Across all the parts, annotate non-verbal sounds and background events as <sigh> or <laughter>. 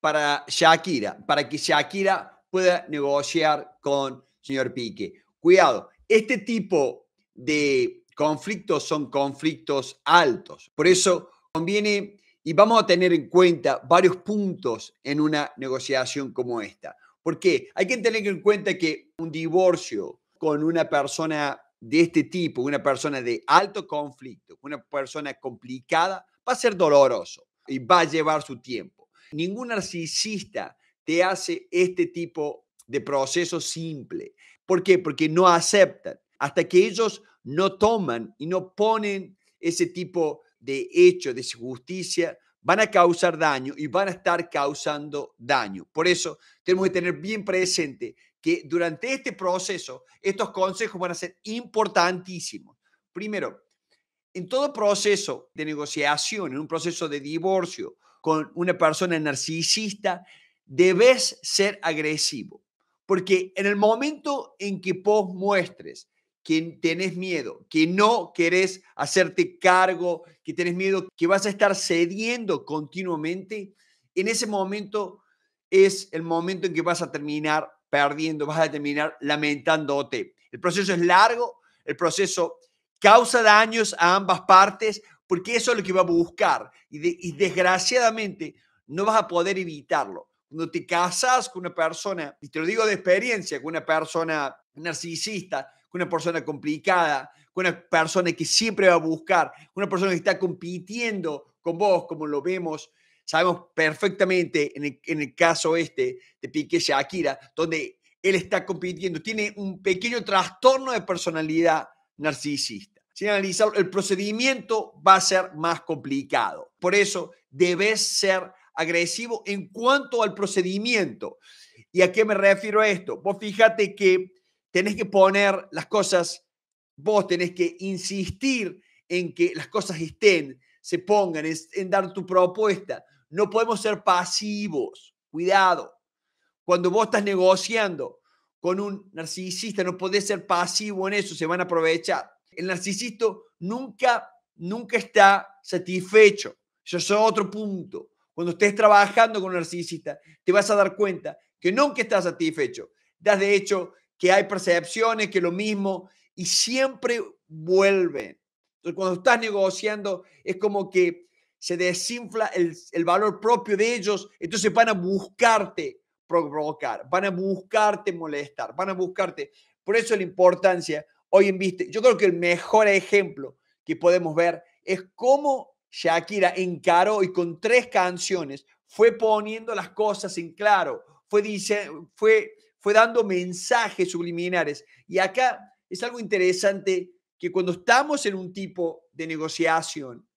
para Shakira, para que Shakira pueda negociar con señor Pique. Cuidado, este tipo de conflictos son conflictos altos. Por eso conviene y vamos a tener en cuenta varios puntos en una negociación como esta. Porque hay que tener en cuenta que un divorcio con una persona de este tipo, una persona de alto conflicto, una persona complicada, va a ser doloroso y va a llevar su tiempo. Ningún narcisista te hace este tipo de proceso simple. ¿Por qué? Porque no aceptan. Hasta que ellos no toman y no ponen ese tipo de hecho, de justicia, van a causar daño y van a estar causando daño. Por eso tenemos que tener bien presente que durante este proceso estos consejos van a ser importantísimos. Primero, en todo proceso de negociación, en un proceso de divorcio con una persona narcisista, debes ser agresivo. Porque en el momento en que vos muestres que tenés miedo, que no querés hacerte cargo, que tenés miedo, que vas a estar cediendo continuamente, en ese momento es el momento en que vas a terminar perdiendo, vas a terminar lamentándote. El proceso es largo, el proceso causa daños a ambas partes, porque eso es lo que va a buscar. Y, desgraciadamente no vas a poder evitarlo. Cuando te casas con una persona, y te lo digo de experiencia, con una persona narcisista, con una persona complicada, con una persona que siempre va a buscar, con una persona que está compitiendo con vos, como lo vemos sabemos perfectamente en el, en el, caso este de Piqué Shakira, donde él está compitiendo, tiene un pequeño trastorno de personalidad narcisista sin analizarlo, el procedimiento va a ser más complicado. Por eso debes ser agresivo en cuanto al procedimiento. ¿Y a qué me refiero a esto? Vos fíjate que tenés que poner las cosas, vos tenés que insistir en que las cosas estén, se pongan, en dar tu propuesta. No podemos ser pasivos. Cuidado. Cuando vos estás negociando con un narcisista, no podés ser pasivo en eso, se van a aprovechar. El narcisista nunca, nunca está satisfecho. Eso es otro punto. Cuando estés trabajando con un narcisista, te vas a dar cuenta que nunca está satisfecho. Das de hecho que hay percepciones, que lo mismo, y siempre vuelven. Entonces, cuando estás negociando, es como que se desinfla el, el valor propio de ellos, entonces van a buscarte provocar, van a buscarte molestar, van a buscarte. Por eso la importancia hoy en viste. Yo creo que el mejor ejemplo que podemos ver es cómo Shakira encaró y con tres canciones fue poniendo las cosas en claro, fue, dice, fue, fue dando mensajes subliminares. Y acá es algo interesante que cuando estamos en un tipo de negociación,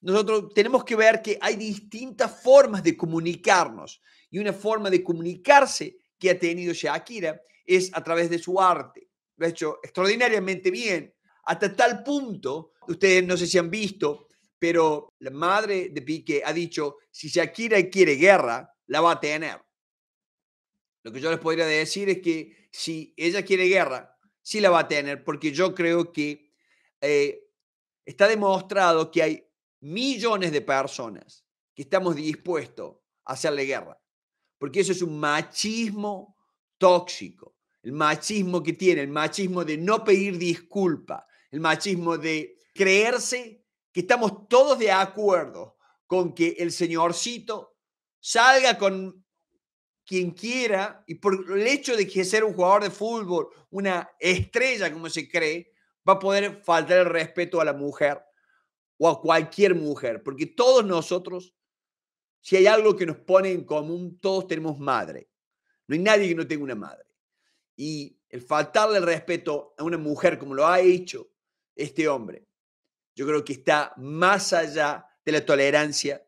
nosotros tenemos que ver que hay distintas formas de comunicarnos. Y una forma de comunicarse que ha tenido Shakira es a través de su arte ha hecho extraordinariamente bien, hasta tal punto, ustedes no sé si han visto, pero la madre de Piqué ha dicho, si Shakira quiere guerra, la va a tener. Lo que yo les podría decir es que si ella quiere guerra, sí la va a tener, porque yo creo que eh, está demostrado que hay millones de personas que estamos dispuestos a hacerle guerra, porque eso es un machismo tóxico el machismo que tiene, el machismo de no pedir disculpa, el machismo de creerse que estamos todos de acuerdo con que el señorcito salga con quien quiera y por el hecho de que ser un jugador de fútbol, una estrella como se cree, va a poder faltar el respeto a la mujer o a cualquier mujer, porque todos nosotros, si hay algo que nos pone en común, todos tenemos madre. No hay nadie que no tenga una madre y el faltarle el respeto a una mujer como lo ha hecho este hombre, yo creo que está más allá de la tolerancia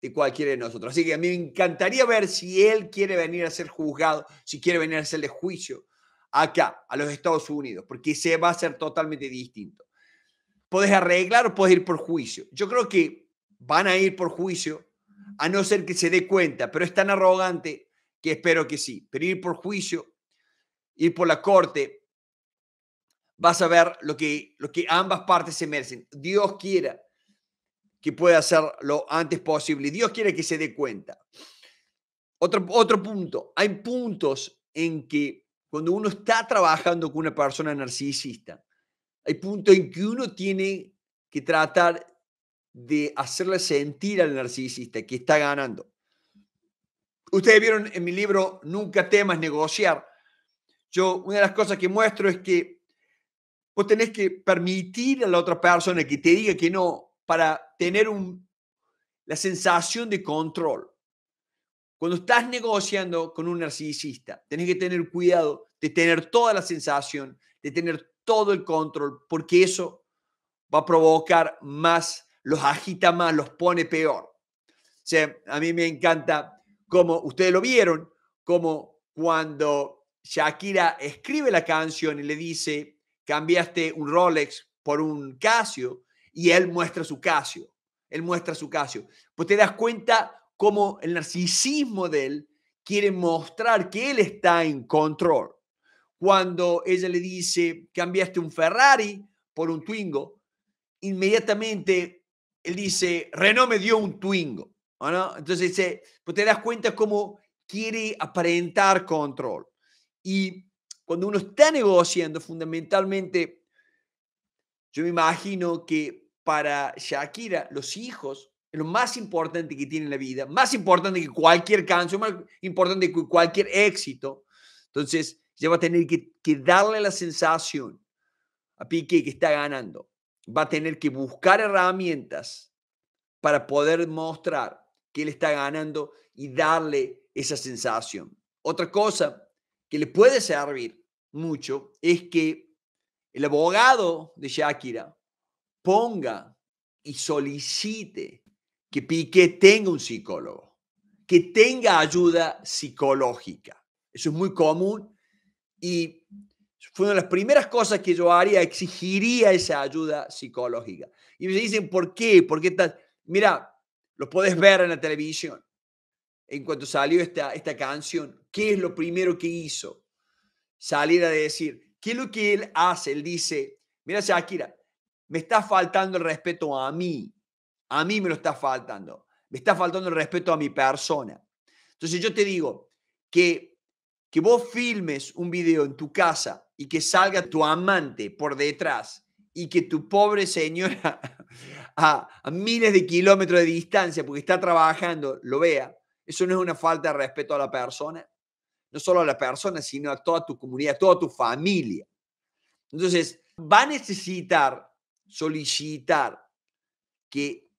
de cualquiera de nosotros. Así que a mí me encantaría ver si él quiere venir a ser juzgado, si quiere venir a hacerle juicio acá, a los Estados Unidos, porque se va a ser totalmente distinto. ¿puedes arreglar o puedes ir por juicio. Yo creo que van a ir por juicio, a no ser que se dé cuenta, pero es tan arrogante que espero que sí. Pero ir por juicio ir por la corte, vas a ver lo que, lo que ambas partes se merecen. Dios quiera que pueda hacerlo lo antes posible. Dios quiera que se dé cuenta. Otro, otro punto, hay puntos en que cuando uno está trabajando con una persona narcisista, hay puntos en que uno tiene que tratar de hacerle sentir al narcisista que está ganando. Ustedes vieron en mi libro Nunca temas negociar yo, una de las cosas que muestro es que vos tenés que permitir a la otra persona que te diga que no para tener un, la sensación de control. Cuando estás negociando con un narcisista, tenés que tener cuidado de tener toda la sensación, de tener todo el control, porque eso va a provocar más, los agita más, los pone peor. O sea, a mí me encanta como ustedes lo vieron, como cuando Shakira escribe la canción y le dice, cambiaste un Rolex por un Casio y él muestra su Casio, él muestra su Casio. Pues te das cuenta cómo el narcisismo de él quiere mostrar que él está en control. Cuando ella le dice, cambiaste un Ferrari por un Twingo, inmediatamente él dice, Renault me dio un Twingo. ¿no? Entonces, pues te das cuenta cómo quiere aparentar control. Y cuando uno está negociando, fundamentalmente, yo me imagino que para Shakira, los hijos es lo más importante que tiene en la vida, más importante que cualquier canción, más importante que cualquier éxito. Entonces, ya va a tener que, darle la sensación a Piqué que está ganando. Va a tener que buscar herramientas para poder mostrar que él está ganando y darle esa sensación. Otra cosa que le puede servir mucho es que el abogado de Shakira ponga y solicite que Piqué tenga un psicólogo, que tenga ayuda psicológica. Eso es muy común y fue una de las primeras cosas que yo haría, exigiría esa ayuda psicológica. Y me dicen, ¿por qué? ¿Por Mira, lo puedes ver en la televisión en cuanto salió esta, esta canción, ¿qué es lo primero que hizo? Salir a decir, ¿qué es lo que él hace? Él dice, mira Shakira, me está faltando el respeto a mí, a mí me lo está faltando, me está faltando el respeto a mi persona. Entonces yo te digo que, que vos filmes un video en tu casa y que salga tu amante por detrás y que tu pobre señora <laughs> a miles de kilómetros de distancia, porque está trabajando, lo vea, eso no es una falta de respeto a la persona, no solo a la persona, sino a toda tu comunidad, a toda tu familia. Entonces, va a necesitar solicitar que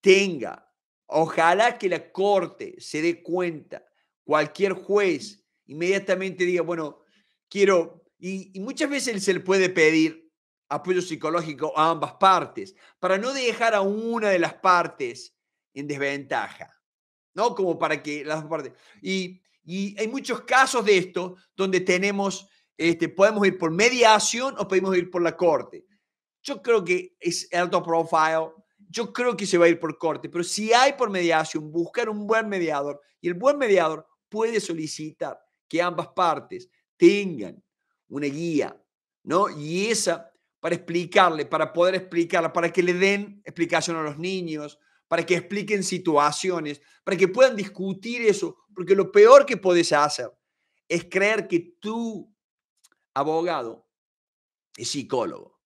tenga, ojalá que la corte se dé cuenta, cualquier juez inmediatamente diga, bueno, quiero, y, y muchas veces se le puede pedir apoyo psicológico a ambas partes, para no dejar a una de las partes en desventaja. ¿no? Como para que las dos partes. Y, y hay muchos casos de esto donde tenemos, este, podemos ir por mediación o podemos ir por la corte. Yo creo que es alto profile, yo creo que se va a ir por corte, pero si hay por mediación, buscar un buen mediador y el buen mediador puede solicitar que ambas partes tengan una guía, ¿no? Y esa para explicarle, para poder explicarla, para que le den explicación a los niños, para que expliquen situaciones, para que puedan discutir eso, porque lo peor que podés hacer es creer que tu abogado es psicólogo.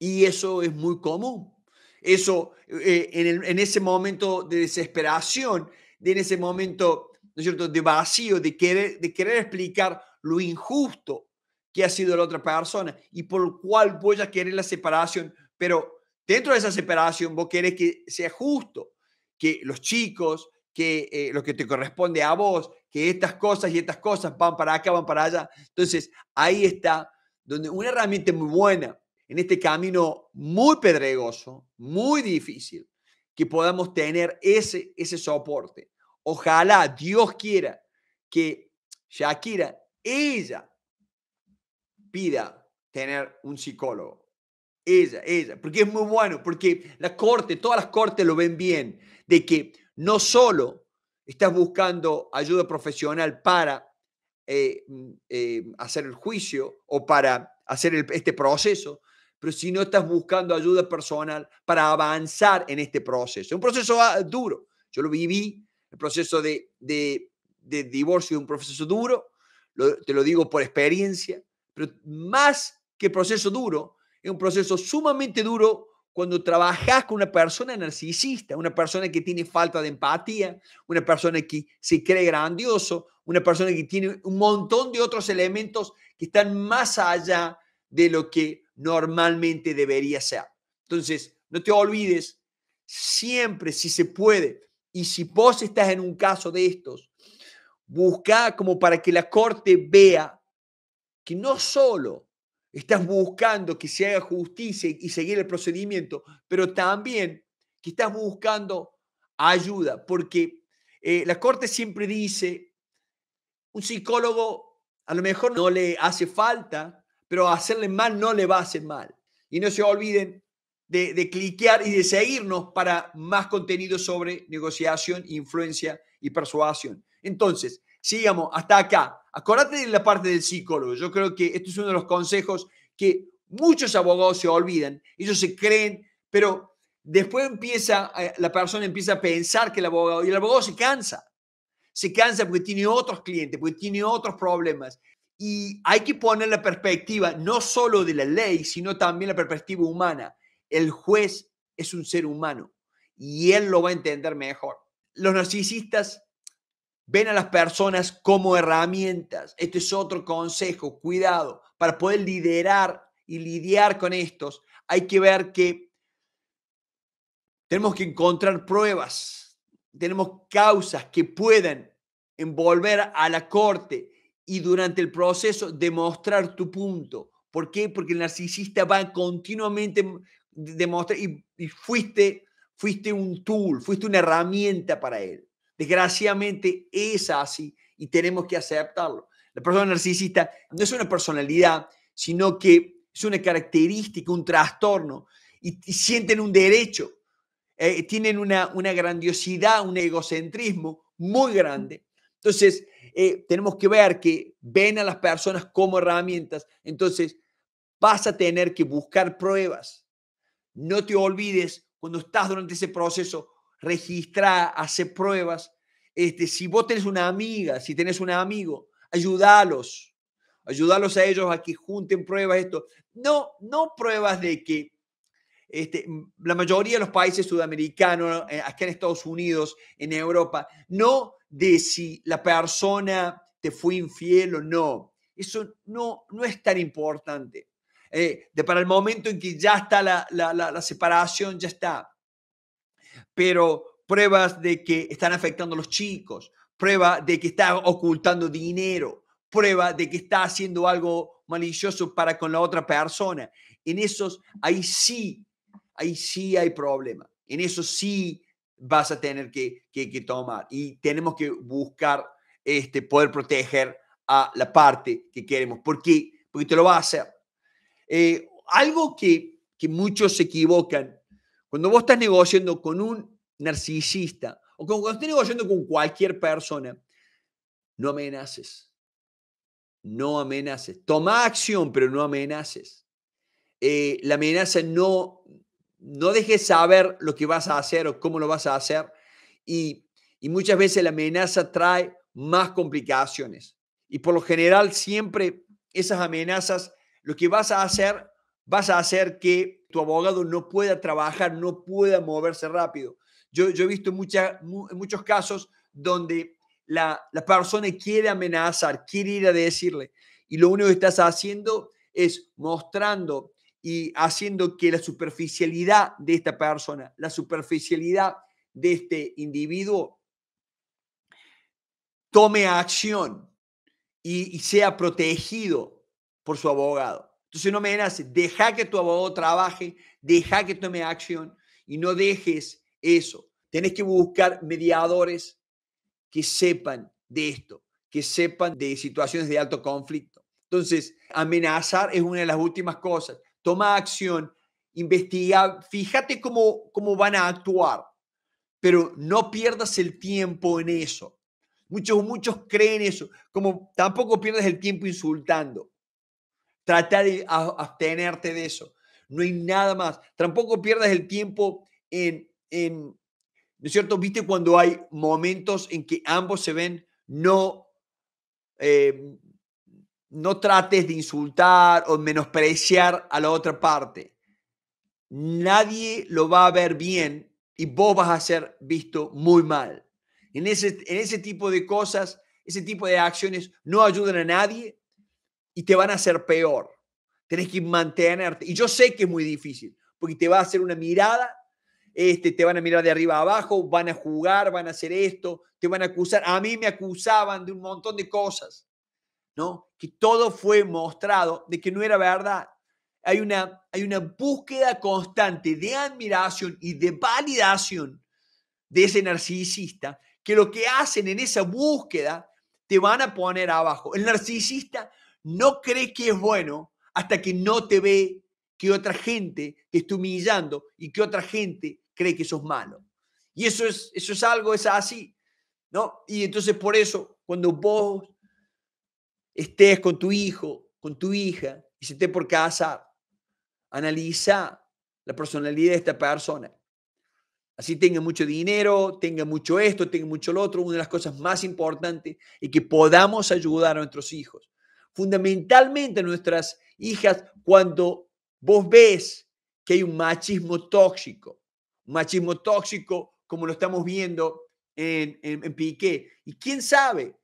Y eso es muy común. Eso eh, en, en, ese momento de desesperación, en ese momento ¿no es cierto? de vacío, de querer, de querer explicar lo injusto que ha sido la otra persona y por lo cual voy a querer la separación, pero Dentro de esa separación, vos querés que sea justo, que los chicos, que eh, lo que te corresponde a vos, que estas cosas y estas cosas van para acá, van para allá. Entonces, ahí está donde una herramienta muy buena en este camino muy pedregoso, muy difícil, que podamos tener ese, ese soporte. Ojalá Dios quiera que Shakira, ella, pida tener un psicólogo ella, ella, porque es muy bueno, porque la corte, todas las cortes lo ven bien, de que no solo estás buscando ayuda profesional para eh, mm, eh, hacer el juicio o para hacer este proceso, pero si no estás buscando ayuda personal para avanzar en este proceso. Un proceso ah, duro. Yo lo viví, el proceso de, de, divorcio es un proceso duro, te lo digo por experiencia, pero más que proceso duro, es un proceso sumamente duro cuando trabajas con una persona narcisista, una persona que tiene falta de empatía, una persona que se cree grandioso, una persona que tiene un montón de otros elementos que están más allá de lo que normalmente debería ser. Entonces, no te olvides, siempre si se puede, y si vos estás en un caso de estos, busca como para que la corte vea que no solo estás buscando que se haga justicia y seguir el procedimiento, pero también que estás buscando ayuda, porque eh, la Corte siempre dice, un psicólogo a lo mejor no le hace falta, pero hacerle mal no le va a hacer mal. Y no se olviden de, de cliquear y de seguirnos para más contenido sobre negociación, influencia y persuasión. Entonces, sigamos hasta acá. Acordate de la parte del psicólogo. Yo creo que esto es uno de los consejos que muchos abogados se olvidan. Ellos se creen, pero después empieza, eh, la persona empieza a pensar que el abogado, y el abogado se cansa. Se cansa porque tiene otros clientes, porque tiene otros problemas. Y hay que poner la perspectiva no solo de la ley, sino también la perspectiva humana. El juez es un ser humano y él lo va a entender mejor. Los narcisistas Ven a las personas como herramientas. Este es otro consejo, cuidado. Para poder liderar y lidiar con estos, hay que ver que tenemos que encontrar pruebas, tenemos causas que puedan envolver a la corte y durante el proceso demostrar tu punto. ¿Por qué? Porque el narcisista va continuamente demostrando y, y fuiste, fuiste un tool, fuiste una herramienta para él. Desgraciadamente es así y tenemos que aceptarlo. La persona narcisista no es una personalidad, sino que es una característica, un trastorno, y, sienten un derecho, eh, tienen una, grandiosidad, un egocentrismo muy grande. Entonces, eh, tenemos que ver que ven a las personas como herramientas. Entonces, vas a tener que buscar pruebas. No te olvides cuando estás durante ese proceso registrar, hace pruebas. Este, si vos tenés una amiga, si tenés un amigo, ayúdalos. Ayúdalos a ellos a que junten pruebas, esto. No, no pruebas de que este, la mayoría de los países sudamericanos, eh, aquí en Estados Unidos, en Europa, no de si la persona te fue infiel o no. Eso no, no es tan importante. Eh, de para el momento en que ya está la separación, ya está pero pruebas de que están afectando a los chicos, prueba de que está ocultando dinero, prueba de que está haciendo algo malicioso para con la otra persona. En esos, ahí sí, ahí sí hay problema. En eso sí vas a tener que, que, tomar y tenemos que buscar este, poder proteger a la parte que queremos. ¿Por qué? Porque te lo va a hacer. Eh, algo que, que muchos se equivocan cuando vos estás negociando con un narcisista o cuando estés negociando con cualquier persona, no amenaces. No amenaces. Toma acción, pero no amenaces. Eh, la amenaza no, no dejes saber lo que vas a hacer o cómo lo vas a hacer. Y, y muchas veces la amenaza trae más complicaciones. Y por lo general siempre esas amenazas, lo que vas a hacer vas a hacer que tu abogado no pueda trabajar, no pueda moverse rápido. Yo, he visto en muchos casos donde la, persona quiere amenazar, quiere ir a decirle, y lo único que estás haciendo es mostrando y haciendo que la superficialidad de esta persona, la superficialidad de este individuo, tome acción y sea protegido por su abogado. Entonces no me deja que tu abogado trabaje, deja que tome acción y no dejes eso. Tienes que buscar mediadores que sepan de esto, que sepan de situaciones de alto conflicto. Entonces, amenazar es una de las últimas cosas. Toma acción, investiga, fíjate cómo, cómo van a actuar, pero no pierdas el tiempo en eso. Muchos, muchos creen eso, como tampoco pierdas el tiempo insultando. Trata de abstenerte de eso. No hay nada más. Tampoco pierdas el tiempo en, ¿no es cierto? ¿Viste cuando hay momentos en que ambos se ven? No, em, no trates de insultar o menospreciar a la otra parte. Nadie lo va a ver bien y vos vas a ser visto muy mal. En ese, en ese tipo de cosas, ese tipo de acciones no ayudan a nadie y te van a hacer peor. Tenés que mantenerte. Y yo sé que es muy difícil, porque te va a hacer una mirada, este, te van a mirar de arriba a abajo, van a jugar, van a hacer esto, te van a acusar. A mí me acusaban de un montón de cosas, ¿no? Que todo fue mostrado de que no era verdad. Hay una, hay una búsqueda constante de admiración y de validación de ese narcisista, que lo que hacen en esa búsqueda te van a poner abajo. El narcisista no crees que es bueno hasta que no te ve que otra gente te está humillando y que otra gente cree que sos malo. Y eso es, eso es algo, es así, ¿no? Y entonces por eso, cuando vos estés con tu hijo, con tu hija, y se esté por casa, analiza la personalidad de esta persona. Así tenga mucho dinero, tenga mucho esto, tenga mucho lo otro, una de las cosas más importantes es que podamos ayudar a nuestros hijos fundamentalmente nuestras hijas cuando vos ves que hay un machismo tóxico, un machismo tóxico como lo estamos viendo en, en, Piqué. Y quién sabe,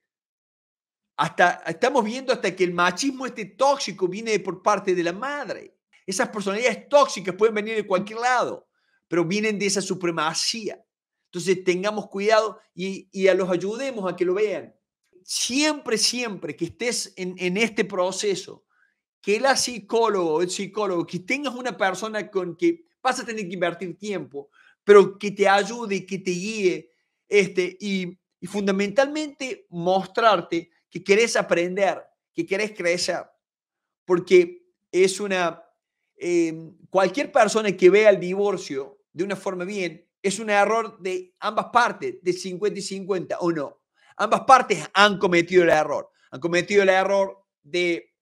hasta, estamos viendo hasta que el machismo este tóxico viene por parte de la madre. Esas personalidades tóxicas pueden venir de cualquier lado, pero vienen de esa supremacía. Entonces tengamos cuidado y, y a los ayudemos a que lo vean siempre, siempre que estés en, este proceso, que la psicólogo, el psicólogo, que tengas una persona con que vas a tener que invertir tiempo, pero que te ayude, que te guíe, este, y, fundamentalmente mostrarte que querés aprender, que querés crecer, porque es una, em, cualquier persona que vea el divorcio de una forma bien, es un error de ambas partes, de 50 y 50 o no ambas partes han cometido el error. Han cometido el error de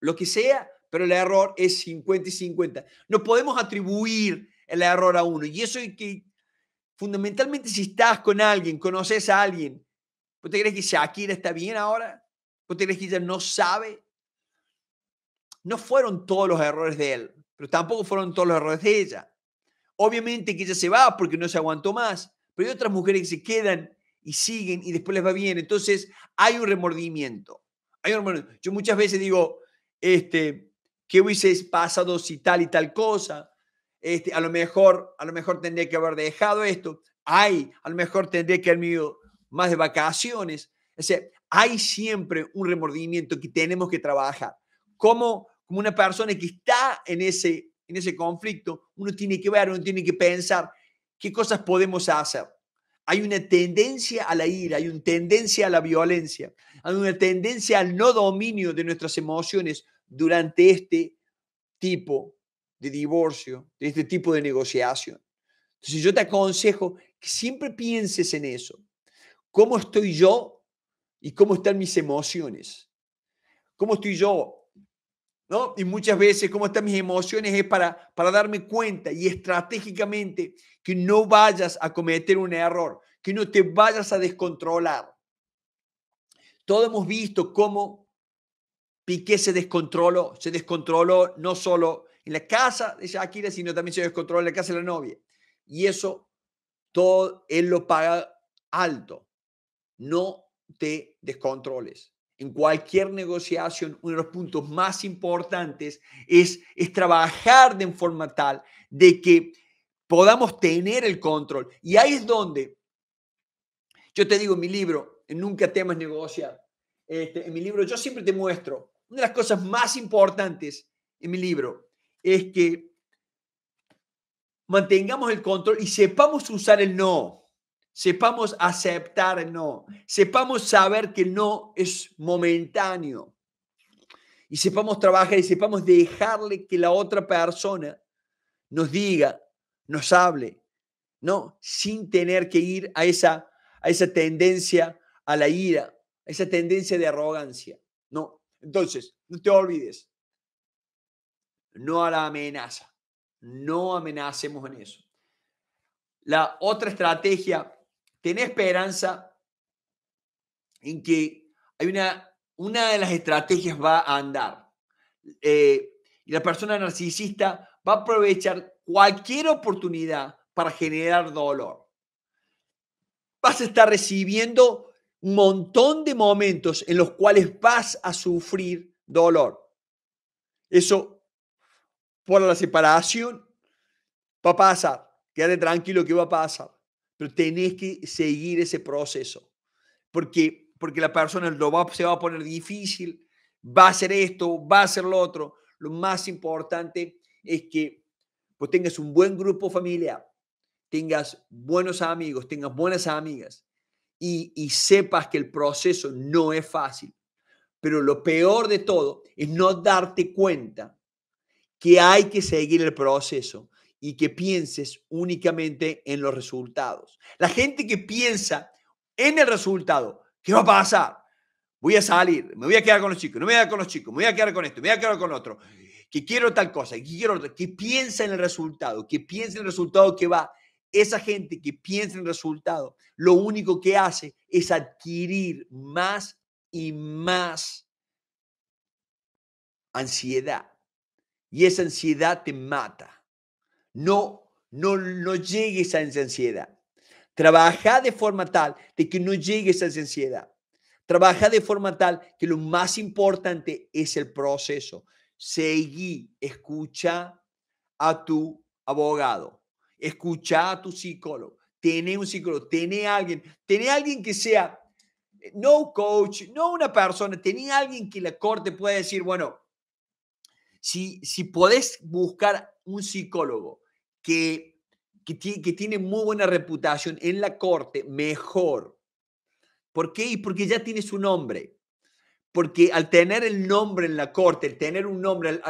lo que sea, pero el error es 50 y 50. No podemos atribuir el error a uno. Y eso es que fundamentalmente si estás con alguien, conoces a alguien, ¿vos te crees que Shakira está bien ahora? ¿Vos te crees que ella no sabe? No fueron todos los errores de él, pero tampoco fueron todos los errores de ella. Obviamente que ella se va porque no se aguantó más, pero hay otras mujeres que se quedan y siguen y después les va bien. Entonces hay un remordimiento. Hay un Yo muchas veces digo, este, ¿qué hubiese pasado si tal y tal cosa? Este, a lo mejor, a lo mejor tendría que haber dejado esto. Hay, a lo mejor tendría que haber ido más de vacaciones. ese hay siempre un remordimiento que tenemos que trabajar. Como, como una persona que está en ese, en ese conflicto, uno tiene que ver, uno tiene que pensar qué cosas podemos hacer. Hay una tendencia a la ira, hay una tendencia a la violencia, hay una tendencia al no dominio de nuestras emociones durante este tipo de divorcio, de este tipo de negociación. Entonces yo te aconsejo que siempre pienses en eso. ¿Cómo estoy yo y cómo están mis emociones? ¿Cómo estoy yo y muchas veces cómo están mis emociones es para, para darme cuenta y estratégicamente que no vayas a cometer un error, que no te vayas a descontrolar. Todos hemos visto cómo Piqué se descontroló, se descontroló no solo en la casa de Shakira, sino también se descontroló en la casa de la novia. Y eso todo él lo paga alto. No te descontroles. En cualquier negociación, uno de los puntos más importantes es, trabajar de forma tal de que podamos tener el control. Y ahí es donde, yo te digo en mi libro, Nunca temas negociar, este, en mi libro yo siempre te muestro, una de las cosas más importantes en mi libro es que mantengamos el control y sepamos usar el no sepamos aceptar el no, sepamos saber que el no es momentáneo y sepamos trabajar y sepamos dejarle que la otra persona nos diga, nos hable, ¿no? Sin tener que ir a esa, a esa tendencia a la ira, a esa tendencia de arrogancia, ¿no? Entonces, no te olvides, no a la amenaza, no amenacemos en eso. La otra estrategia tenés esperanza en que hay una, una de las estrategias va a andar. Eh, y la persona narcisista va a aprovechar cualquier oportunidad para generar dolor. Vas a estar recibiendo un montón de momentos en los cuales vas a sufrir dolor. Eso por la separación va a pasar. Quédate tranquilo que va a pasar pero tenés que seguir ese proceso, porque, porque la persona se va a poner difícil, va a hacer esto, va a hacer lo otro. Lo más importante es que pues, tengas un buen grupo familiar, tengas buenos amigos, tengas buenas amigas y sepas que el proceso no es fácil. Pero lo peor de todo es no darte cuenta que hay que seguir el proceso y que pienses únicamente en los resultados. La gente que piensa en el resultado, ¿qué va a pasar? Voy a salir, me voy a quedar con los chicos, no me voy a quedar con los chicos, me voy a quedar con esto, me voy a quedar con otro, que quiero tal cosa, que quiero otra, que piensa en el resultado, que piensa en el resultado que va. Esa gente que piensa en el resultado, lo único que hace es adquirir más y más ansiedad. Y esa ansiedad te mata. No, no, no llegues a esa ansiedad. Trabaja de forma tal de que no llegues a esa ansiedad. Trabaja de forma tal que lo más importante es el proceso. Seguí, escucha a tu abogado, escucha a tu psicólogo, tiene un psicólogo, tiene alguien, tiene alguien que sea eh, no coach, no una persona, tiene alguien que la corte pueda decir, bueno, si, si podés buscar un psicólogo que, que, que tiene muy buena reputación en la corte, mejor. ¿Por qué? porque ya tiene su nombre. Porque al tener el nombre en la corte, el tener un nombre,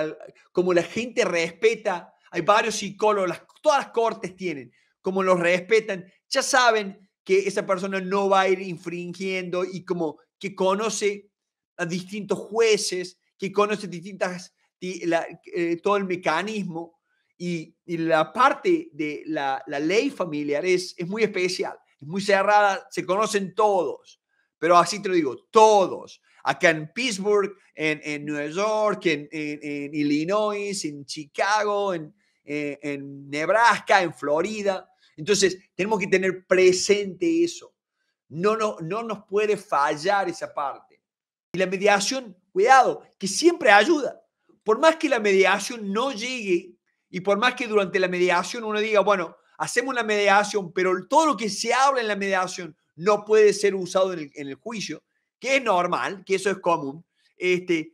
como la gente respeta, hay varios psicólogos, todas las cortes tienen, como los respetan, ya saben que esa persona no va a ir infringiendo y como que conoce a distintos jueces, que conoce distintas, eh, todo el mecanismo, y, la parte de la, ley familiar es, es muy especial, es muy cerrada, se conocen todos, pero así te lo digo, todos acá en Pittsburgh, en, en Nueva York, en, en, Illinois, en Chicago, eh, en, Nebraska, en Florida. Entonces, tenemos que tener presente eso. No, no, no nos puede fallar esa parte. Y la mediación, cuidado, que siempre ayuda. Por más que la mediación no llegue y por más que durante la mediación uno diga, bueno, hacemos la mediación, pero todo lo que se habla en la mediación no puede ser usado en el, en el juicio, que es normal, que eso es común, este,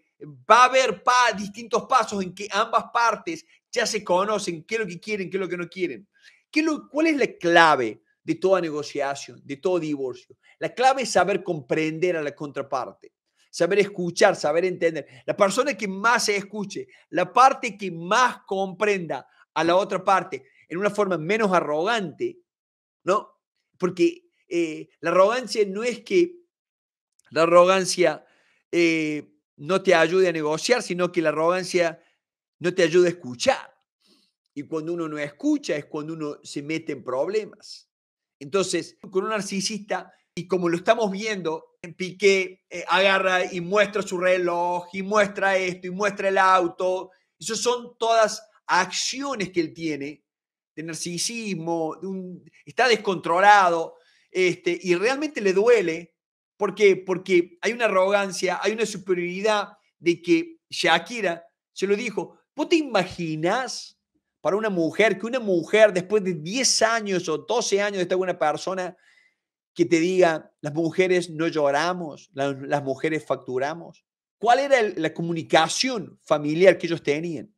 va a haber pa distintos pasos en que ambas partes ya se conocen qué es lo que quieren, qué es lo que no quieren. ¿Qué lo, ¿Cuál es la clave de toda negociación, de todo divorcio? La clave es saber comprender a la contraparte saber escuchar, saber entender. La persona que más se escuche, la parte que más comprenda a la otra parte en una forma menos arrogante, ¿no? Porque eh, la arrogancia no es que la arrogancia eh, no te ayude a negociar, sino que la arrogancia no te ayuda a escuchar. Y cuando uno no escucha es cuando uno se mete en problemas. Entonces, con un narcisista y como lo estamos viendo, Piqué eh, agarra y muestra su reloj, y muestra esto, y muestra el auto. Esas son todas acciones que él tiene de narcisismo, está descontrolado, este, y realmente le duele. ¿Por Porque hay una arrogancia, hay una superioridad de que Shakira se lo dijo. ¿Vos te imaginas para una mujer que una mujer después de 10 años o 12 años de estar con una persona que te diga, las mujeres no lloramos, las, mujeres facturamos. ¿Cuál era la comunicación familiar que ellos tenían?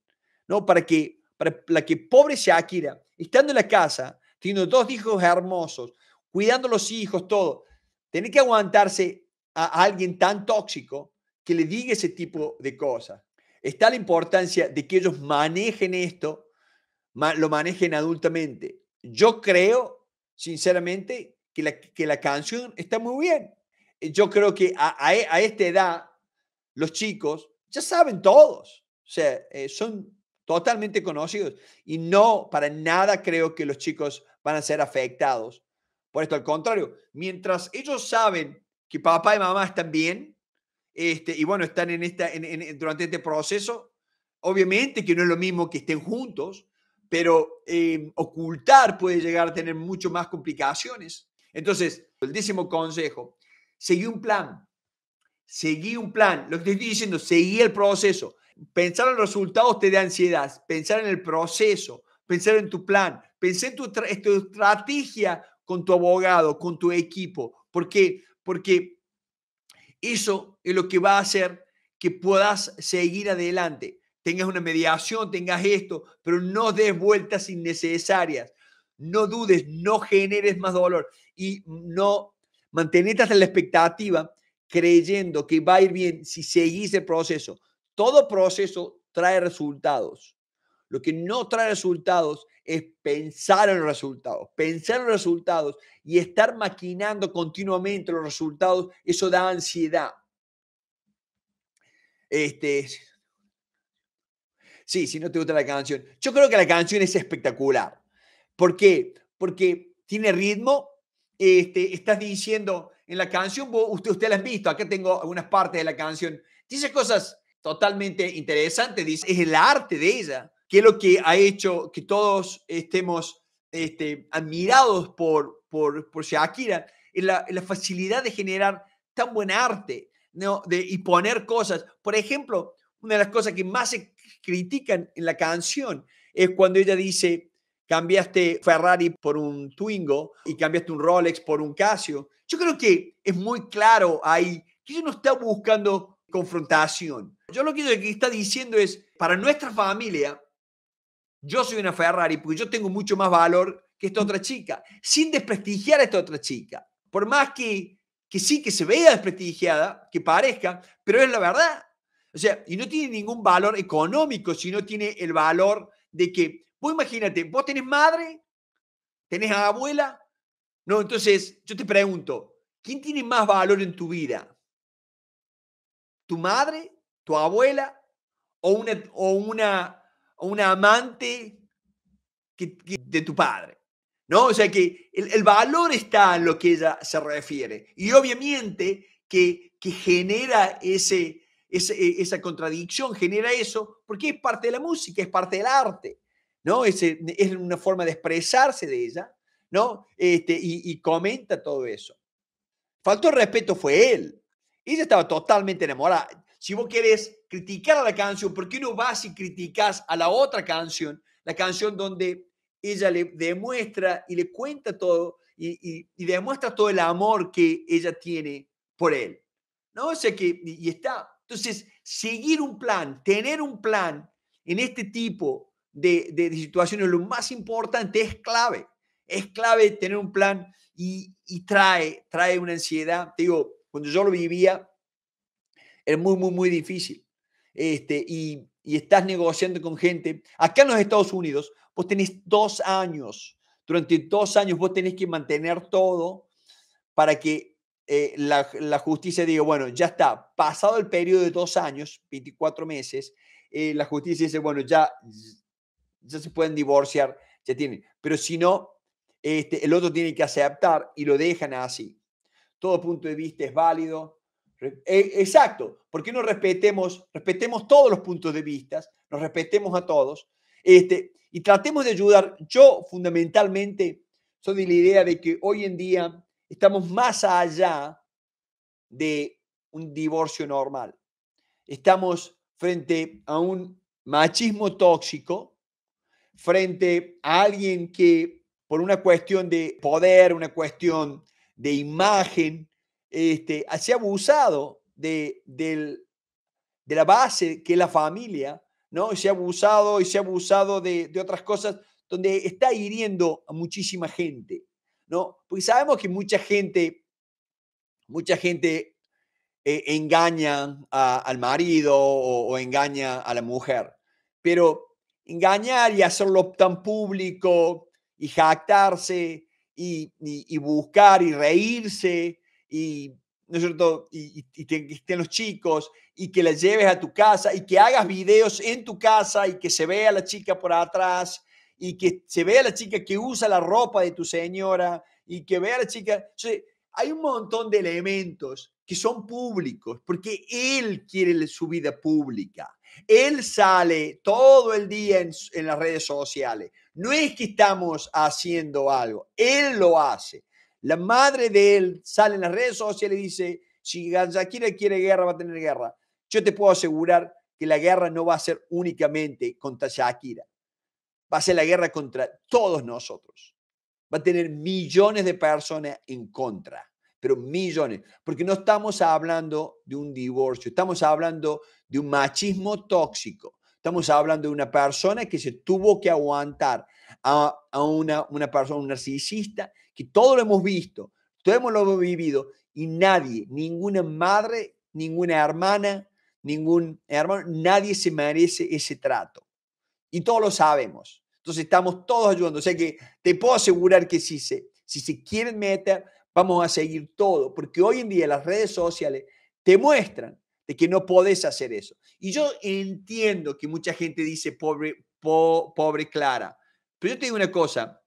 ¿No? Para que, para la que pobre Shakira, estando en la casa, teniendo dos hijos hermosos, cuidando los hijos, todo, Tiene que aguantarse a alguien tan tóxico que le diga ese tipo de cosas. Está la importancia de que ellos manejen esto, lo manejen adultamente. Yo creo, sinceramente, que la, que la canción está muy bien. Eh, yo creo que a, e, a, esta edad, los chicos ya saben todos. O sea, eh, son totalmente conocidos. Y no, para nada creo que los chicos van a ser afectados por esto. Al contrario, mientras ellos saben que papá y mamá están bien, este, y bueno, están en esta, en, durante este proceso, obviamente que no es lo mismo que estén juntos, pero eh, ocultar puede llegar a tener mucho más complicaciones entonces, el décimo consejo, seguí un plan, seguí un plan. Lo que te estoy diciendo, seguí el proceso. Pensar en los resultados te da ansiedad, pensar en el proceso, pensar en tu plan, pensar en tu, estrategia con tu abogado, con tu equipo. ¿Por qué? Porque eso es lo que va a hacer que puedas seguir adelante. Tengas una mediación, tengas esto, pero no des vueltas innecesarias no dudes, no generes más dolor y no mantenete hasta la expectativa creyendo que va a ir bien si seguís el proceso. Todo proceso trae resultados. Lo que no trae resultados es pensar en los resultados, pensar en los resultados y estar maquinando continuamente los resultados, eso da ansiedad. Este, sí, si no te gusta la canción. Yo creo que la canción es espectacular. ¿Por qué? Porque tiene ritmo, este, estás diciendo en la canción, usted, usted la ha visto, acá tengo algunas partes de la canción, dice cosas totalmente interesantes, dice, es el arte de ella, que es lo que ha hecho que todos estemos este, admirados por, por, por Shakira, en la, la, facilidad de generar tan buen arte ¿no? de, y poner cosas. Por ejemplo, una de las cosas que más se critican en la canción es cuando ella dice, cambiaste Ferrari por un Twingo y cambiaste un Rolex por un Casio. Yo creo que es muy claro ahí que yo no está buscando confrontación. Yo lo que está diciendo es, para nuestra familia, yo soy una Ferrari porque yo tengo mucho más valor que esta otra chica, sin desprestigiar a esta otra chica. Por más que, que sí, que se vea desprestigiada, que parezca, pero es la verdad. O sea, y no tiene ningún valor económico, sino tiene el valor de que Vos imagínate, vos tenés madre, tenés abuela. No, entonces yo te pregunto, ¿quién tiene más valor en tu vida? ¿Tu madre? ¿Tu abuela? ¿O una, o una, una amante de tu padre? ¿No? O sea que el, valor está en lo que ella se refiere. Y obviamente que, que genera ese, e, esa contradicción, genera eso, porque es parte de la música, es parte del arte. ¿no? Eh, es, una forma de expresarse de ella, ¿no? Este, y, comenta todo eso. Faltó el respeto fue él. Ella estaba totalmente enamorada. Si vos querés criticar a la canción, ¿por qué no vas y criticas a la otra canción? La canción donde ella le demuestra y le cuenta todo y, demuestra todo el amor que ella tiene por él. ¿No? sé qué y está. Entonces, seguir un plan, tener un plan en este tipo de, de, situaciones, lo más importante es clave. Es clave tener un plan y, y, trae, trae una ansiedad. Te digo, cuando yo lo vivía, es muy, muy, muy difícil. Este, y, y estás negociando con gente. Acá en los Estados Unidos, vos tenés dos años. Durante dos años vos tenés que mantener todo para que eh, la, la, justicia diga, bueno, ya está, pasado el periodo de dos años, 24 meses, eh, la justicia dice, bueno, ya, ya se pueden divorciar, ya tienen. Pero si no, este, el otro tiene que aceptar y lo dejan así. Todo punto de vista es válido. Eh, exacto, porque no respetemos, respetemos todos los puntos de vista, nos respetemos a todos este, y tratemos de ayudar. Yo fundamentalmente soy de la idea de que hoy en día estamos más allá de un divorcio normal. Estamos frente a un machismo tóxico frente a alguien que por una cuestión de poder, una cuestión de imagen, este, se ha abusado de, de la base que es la familia, ¿no? se ha abusado y se ha abusado de, otras cosas donde está hiriendo a muchísima gente, ¿no? Porque sabemos que mucha gente, mucha gente eh, engaña al marido o, o, engaña a la mujer, pero engañar y hacerlo tan público y jactarse y, buscar y reírse y, ¿no es cierto? Y, que estén los chicos y que la lleves a tu casa y que hagas videos en tu casa y que se vea la chica por atrás y que se vea la chica que usa la ropa de tu señora y que vea la chica. hay un montón de elementos que son públicos porque él quiere su vida pública él sale todo el día en, las redes sociales. No es que estamos haciendo algo, él lo hace. La madre de él sale en las redes sociales y dice, si Shakira quiere guerra, va a tener guerra. Yo te puedo asegurar que la guerra no va a ser únicamente contra Shakira. Va a ser la guerra contra todos nosotros. Va a tener millones de personas en contra, pero millones. Porque no estamos hablando de un divorcio, estamos hablando de un machismo tóxico. Estamos hablando de una persona que se tuvo que aguantar a, a una, una, persona, un narcisista, que todo lo hemos visto, todo lo hemos vivido y nadie, ninguna madre, ninguna hermana, ningún hermano, nadie se merece ese trato. Y todos lo sabemos. Entonces estamos todos ayudando. O sea que te puedo asegurar que si se, si se quieren meter, vamos a seguir todo, porque hoy en día las redes sociales te muestran de que no podés hacer eso. Y yo entiendo que mucha gente dice, pobre, pobre Clara, pero yo te digo una cosa,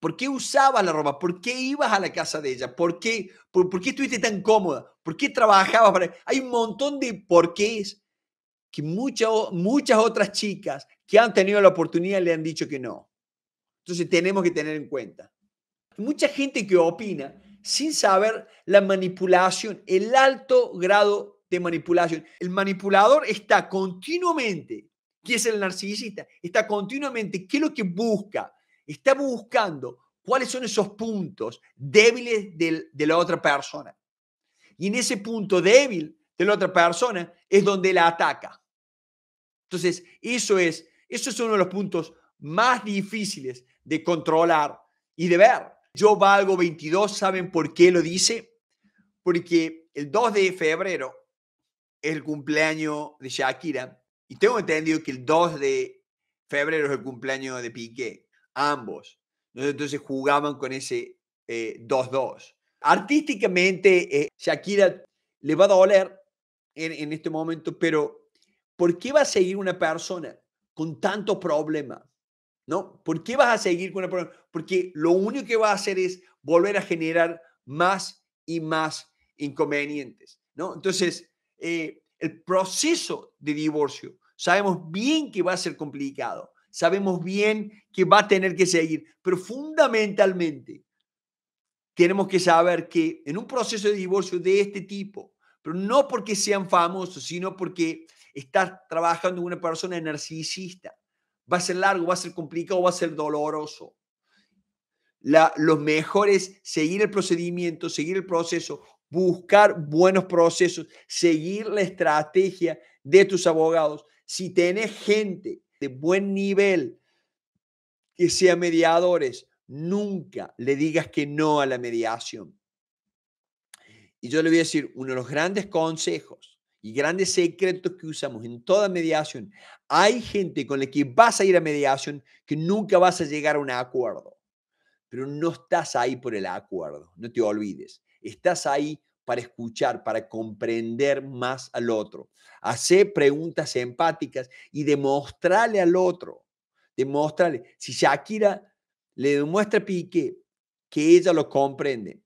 ¿Por qué usabas la ropa? ¿Por qué ibas a la casa de ella? ¿Por qué, por, qué estuviste tan cómoda? ¿Por qué trabajabas para... Hay un montón de porqués que muchas muchas otras chicas que han tenido la oportunidad le han dicho que no. Entonces tenemos que tener en cuenta. Mucha gente que opina sin saber la manipulación, el alto grado de manipulación. El manipulador está continuamente, que es el narcisista, está continuamente, ¿qué es lo que busca? Está buscando cuáles son esos puntos débiles de, la otra persona. Y en ese punto débil de la otra persona es donde la ataca. Entonces, eso es, eso es uno de los puntos más difíciles de controlar y de ver. Yo valgo 22, ¿saben por qué lo dice? Porque el 2 de febrero es el cumpleaños de Shakira y tengo entendido que el 2 de febrero es el cumpleaños de Piqué, ambos. Entonces jugaban con ese 2-2. Eh, Artísticamente, eh, Shakira le va a doler en, en este momento, pero ¿por qué va a seguir una persona con tanto problema? ¿no? ¿Por qué vas a seguir con el problema? Porque lo único que va a hacer es volver a generar más y más inconvenientes, ¿no? Entonces, eh, el proceso de divorcio, sabemos bien que va a ser complicado, sabemos bien que va a tener que seguir, pero fundamentalmente tenemos que saber que en un proceso de divorcio de este tipo, pero no porque sean famosos, sino porque estás trabajando con una persona narcisista, va a ser largo, va a ser complicado, va a ser doloroso. Lo mejor es seguir el procedimiento, seguir el proceso, buscar buenos procesos, seguir la estrategia de tus abogados. Si tenés gente de buen nivel que sea mediadores, nunca le digas que no a la mediación. Y yo le voy a decir, uno de los grandes consejos y grandes secretos que usamos en toda mediación. Hay gente con la que vas a ir a mediación que nunca vas a llegar a un acuerdo, pero no estás ahí por el acuerdo, no te olvides. Estás ahí para escuchar, para comprender más al otro. Hacer preguntas empáticas y demostrarle al otro, demostrarle. Si Shakira le demuestra a Piqué que ella lo comprende,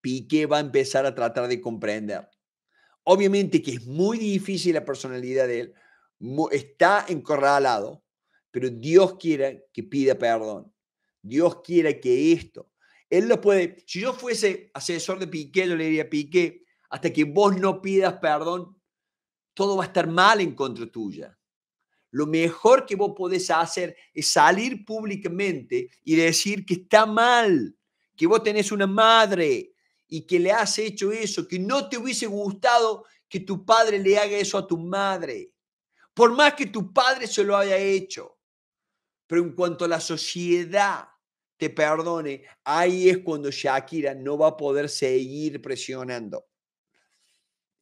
Piqué va a empezar a tratar de comprender obviamente que es muy difícil la personalidad de él, está encorralado, pero Dios quiera que pida perdón. Dios quiera que esto. Él lo puede. Si yo fuese asesor de Piqué, yo le diría a Piqué, hasta que vos no pidas perdón, todo va a estar mal en contra tuya. Lo mejor que vos podés hacer es salir públicamente y decir que está mal, que vos tenés una madre, y que le has hecho eso, que no te hubiese gustado que tu padre le haga eso a tu madre, por más que tu padre se lo haya hecho. Pero en cuanto la sociedad te perdone, ahí es cuando Shakira no va a poder seguir presionando.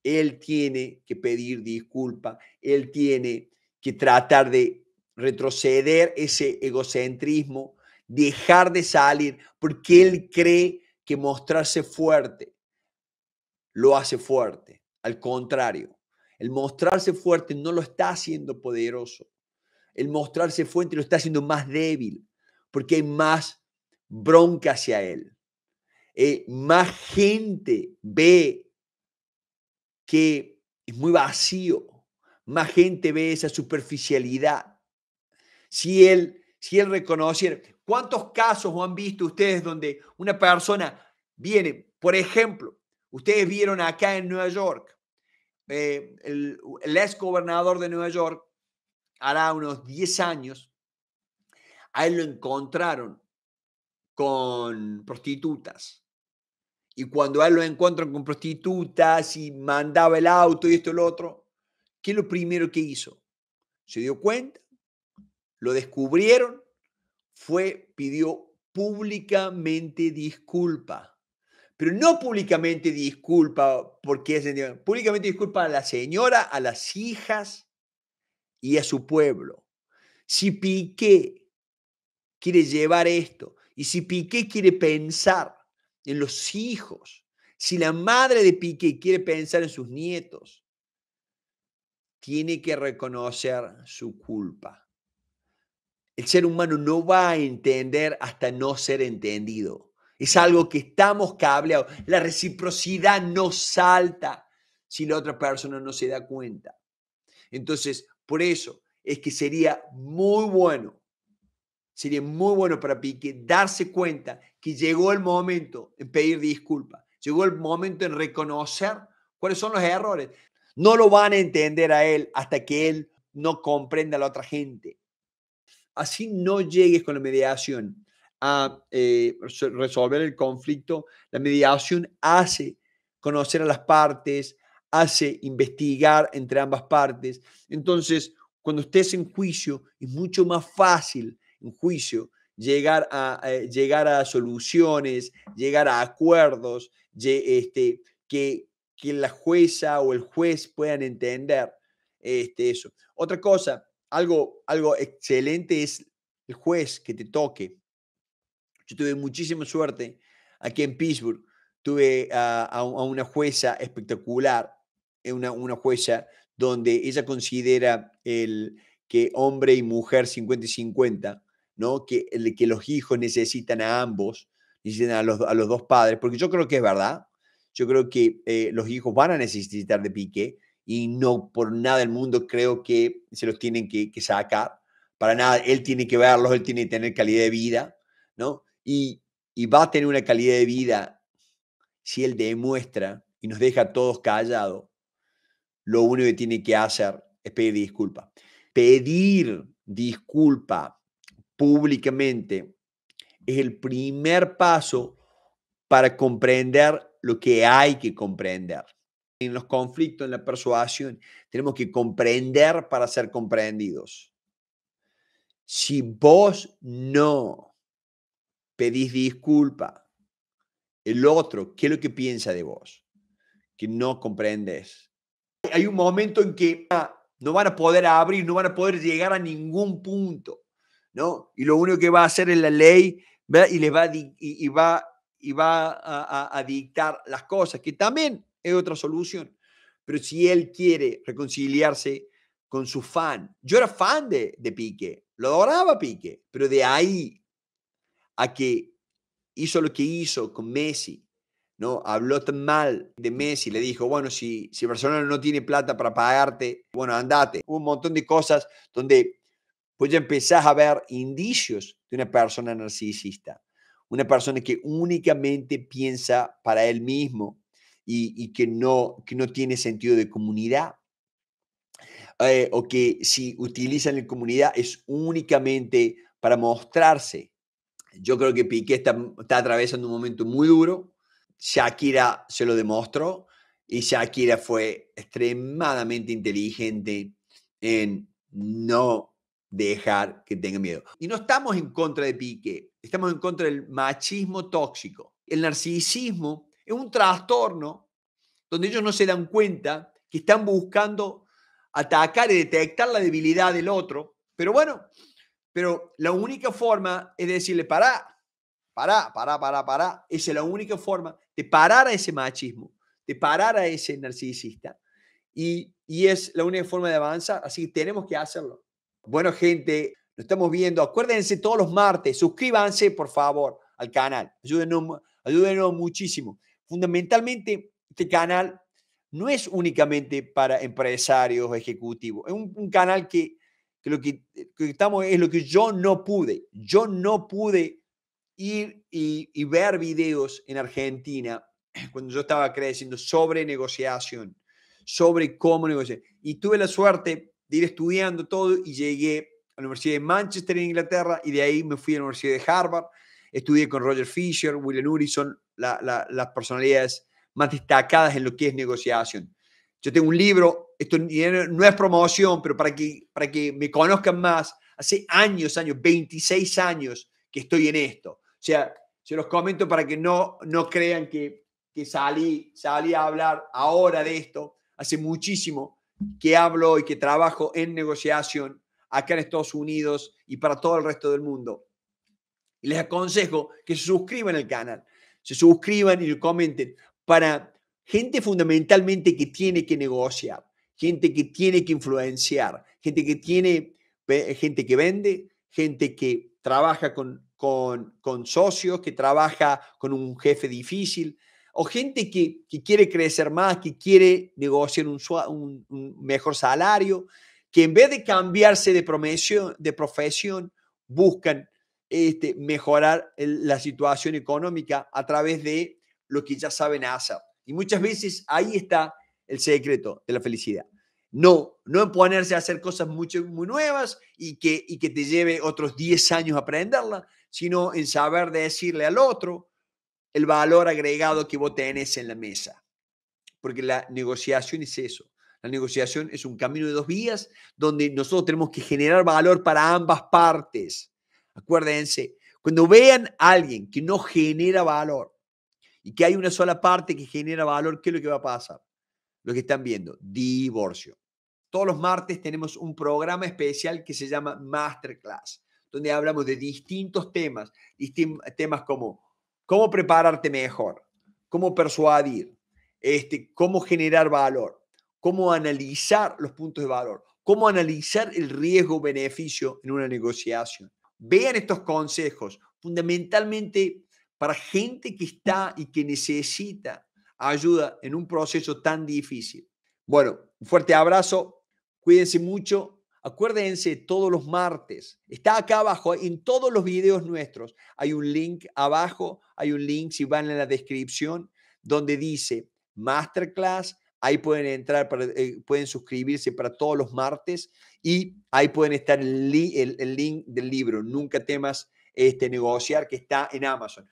Él tiene que pedir disculpa, él tiene que tratar de retroceder ese egocentrismo, dejar de salir, porque él cree que mostrarse fuerte lo hace fuerte. Al contrario, el mostrarse fuerte no lo está haciendo poderoso. El mostrarse fuerte lo está haciendo más débil, porque hay más bronca hacia él. Eh, más gente ve que es muy vacío. Más gente ve esa superficialidad. Si él, si él reconociera, ¿Cuántos casos han visto ustedes donde una persona viene, por ejemplo, ustedes vieron acá en Nueva York, eh, el, el ex gobernador de Nueva York, hará unos 10 años, a él lo encontraron con prostitutas. Y cuando a él lo encuentran con prostitutas y mandaba el auto y esto y lo otro, ¿qué es lo primero que hizo? Se dio cuenta, lo descubrieron fue, pidió públicamente disculpa. Pero no públicamente disculpa porque es públicamente disculpa a la señora, a las hijas y a su pueblo. Si Piqué quiere llevar esto y si Piqué quiere pensar en los hijos, si la madre de Piqué quiere pensar en sus nietos, tiene que reconocer su culpa el ser humano no va a entender hasta no ser entendido. Es algo que estamos cableados. La reciprocidad no salta si la otra persona no se da cuenta. Entonces, por eso es que sería muy bueno, sería muy bueno para Pique darse cuenta que llegó el momento en pedir disculpas, llegó el momento en reconocer cuáles son los errores. No lo van a entender a él hasta que él no comprenda a la otra gente. Así no llegues con la mediación a eh, resolver el conflicto. La mediación hace conocer a las partes, hace investigar entre ambas partes. Entonces, cuando estés en juicio, es mucho más fácil en juicio llegar a, eh, llegar a soluciones, llegar a acuerdos, este, que, la jueza o el juez puedan entender este, eso. Otra cosa, algo, algo excelente es el juez que te toque. Yo tuve muchísima suerte aquí en Pittsburgh. Tuve a, una jueza espectacular, eh, una, una jueza donde ella considera el, que hombre y mujer 50 y 50, ¿no? que, que los hijos necesitan a ambos, necesitan a los, a los dos padres, porque yo creo que es verdad. Yo creo que eh, los hijos van a necesitar de pique, y no por nada del mundo creo que se los tienen que, sacar. Para nada, él tiene que verlos, él tiene que tener calidad de vida, ¿no? Y, y va a tener una calidad de vida si él demuestra y nos deja todos callados, lo único que tiene que hacer es pedir disculpa. Pedir disculpa públicamente es el primer paso para comprender lo que hay que comprender en los conflictos, en la persuasión. Tenemos que comprender para ser comprendidos. Si vos no pedís disculpa, el otro, ¿qué es lo que piensa de vos? Que no comprendes. Hay un momento en que ah, no van a poder abrir, no van a poder llegar a ningún punto, ¿no? Y lo único que va a hacer es la ley y le va y, va, y va a dictar las cosas, que también es otra solución. Pero si él quiere reconciliarse con su fan, yo era fan de, de Pique, lo adoraba Pique, pero de ahí a que hizo lo que hizo con Messi, ¿no? Habló tan mal de Messi, le dijo, bueno, si, si Barcelona no tiene plata para pagarte, bueno, andate. Un montón de cosas donde pues ya empezás a ver indicios de una persona narcisista, una persona que únicamente piensa para él mismo y, que, no, que no tiene sentido de comunidad. Eh, o que si utilizan la comunidad es únicamente para mostrarse. Yo creo que Piqué está, está atravesando un momento muy duro. Shakira se lo demostró y Shakira fue extremadamente inteligente en no dejar que tenga miedo. Y no estamos en contra de Piqué, estamos en contra del machismo tóxico. El narcisismo es un trastorno donde ellos no se dan cuenta que están buscando atacar y detectar la debilidad del otro. Pero bueno, pero la única forma es decirle, pará, pará, pará, pará, pará. Esa es la única forma de parar a ese machismo, de parar a ese narcisista. Y, es la única forma de avanzar, así que tenemos que hacerlo. Bueno, gente, lo estamos viendo. Acuérdense todos los martes, suscríbanse, por favor, al canal. ayúdenos muchísimo. Fundamentalmente, este canal no es únicamente para empresarios, ejecutivos, es un, canal que, lo que, eh, es lo que yo no pude. Yo no pude ir y, y ver videos en Argentina <clears throat> cuando yo estaba creciendo sobre negociación, sobre cómo negociar. Y tuve la suerte de ir estudiando todo y llegué a la Universidad de Manchester en Inglaterra y de ahí me fui a la Universidad de Harvard estudié con Roger Fisher, William Uri, son las personalidades más destacadas en lo que es negociación. Yo tengo un libro, esto no es promoción, pero para que, para que me conozcan más, hace años, años, 26 años que estoy en esto. O sea, se los comento para que no, no crean que, que salí, salí a hablar ahora de esto. Hace muchísimo que hablo y que trabajo en negociación acá en Estados Unidos y para todo el resto del mundo les aconsejo que se suscriban al canal, se suscriban y comenten para gente fundamentalmente que tiene que negociar, gente que tiene que influenciar, gente que tiene, gente que vende, gente que trabaja con, con, con socios, que trabaja con un jefe difícil, o gente que, quiere crecer más, que quiere negociar un, mejor salario, que en vez de cambiarse de, de profesión, buscan este, mejorar la situación económica a través de lo que ya saben hacer. Y muchas veces ahí está el secreto de la felicidad. No, no en ponerse a hacer cosas mucho, muy nuevas y que, y que te lleve otros 10 años aprenderla, sino en saber decirle al otro el valor agregado que vos tenés en la mesa. Porque la negociación es eso. La negociación es un camino de dos vías donde nosotros tenemos que generar valor para ambas partes. Acuérdense, cuando vean a alguien que no genera valor y que hay una sola parte que genera valor, ¿qué es lo que va a pasar? Lo que están viendo, divorcio. Todos los martes tenemos un programa especial que se llama Masterclass, donde hablamos de distintos temas, temas como cómo prepararte mejor, cómo persuadir, este, cómo generar valor, cómo analizar los puntos de valor, cómo analizar el riesgo-beneficio en una negociación. Vean estos consejos, fundamentalmente para gente que está y que necesita ayuda en un proceso tan difícil. Bueno, un fuerte abrazo, cuídense mucho, acuérdense todos los martes, está acá abajo, en todos los videos nuestros, hay un link abajo, hay un link si van en la descripción, donde dice masterclass Ahí pueden entrar, eh, pueden suscribirse para todos los martes y ahí pueden estar el, el link del libro, Nunca temas este, negociar, que está en Amazon.